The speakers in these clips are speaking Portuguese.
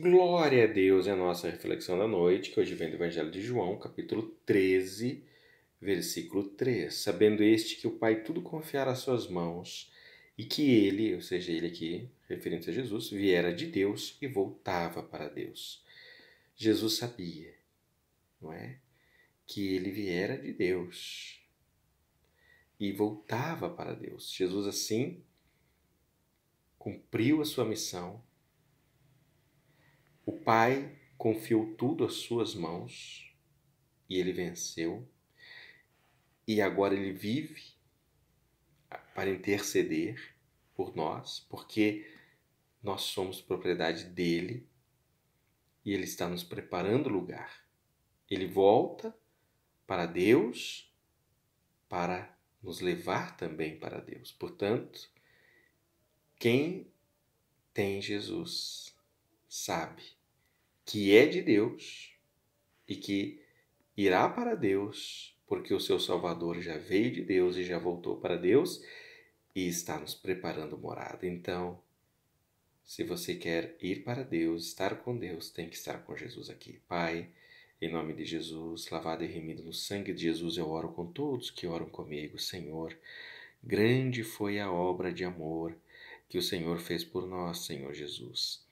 Glória a Deus é a nossa reflexão da noite, que hoje vem do Evangelho de João, capítulo 13, versículo 3. Sabendo este que o Pai tudo confiara às suas mãos, e que ele, ou seja, ele aqui, referindo-se a Jesus, viera de Deus e voltava para Deus. Jesus sabia, não é? Que ele viera de Deus e voltava para Deus. Jesus, assim, cumpriu a sua missão o Pai confiou tudo às suas mãos e ele venceu. E agora ele vive para interceder por nós, porque nós somos propriedade dele e ele está nos preparando o lugar. Ele volta para Deus para nos levar também para Deus. Portanto, quem tem Jesus sabe que é de Deus e que irá para Deus, porque o seu Salvador já veio de Deus e já voltou para Deus e está nos preparando morada. Então, se você quer ir para Deus, estar com Deus, tem que estar com Jesus aqui. Pai, em nome de Jesus, lavado e remido no sangue de Jesus, eu oro com todos que oram comigo, Senhor. Grande foi a obra de amor que o Senhor fez por nós, Senhor Jesus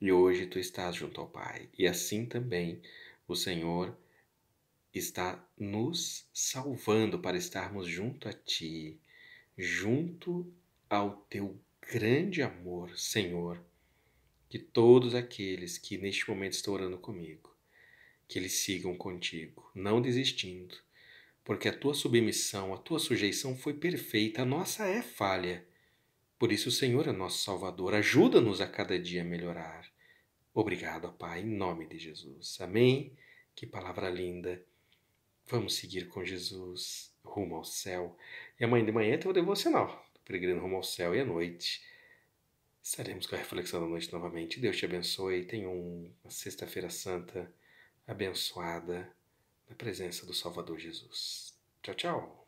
e hoje tu estás junto ao Pai. E assim também o Senhor está nos salvando para estarmos junto a Ti, junto ao Teu grande amor, Senhor. Que todos aqueles que neste momento estão orando comigo, que eles sigam contigo, não desistindo, porque a tua submissão, a tua sujeição foi perfeita, a nossa é falha. Por isso, o Senhor, é nosso Salvador, ajuda-nos a cada dia a melhorar. Obrigado, Pai, em nome de Jesus. Amém. Que palavra linda. Vamos seguir com Jesus rumo ao céu. E amanhã de manhã tem o devocional do Peregrino Rumo ao Céu e à noite. Estaremos com a reflexão da noite novamente. Deus te abençoe. Tenha uma sexta-feira santa abençoada na presença do Salvador Jesus. Tchau, tchau.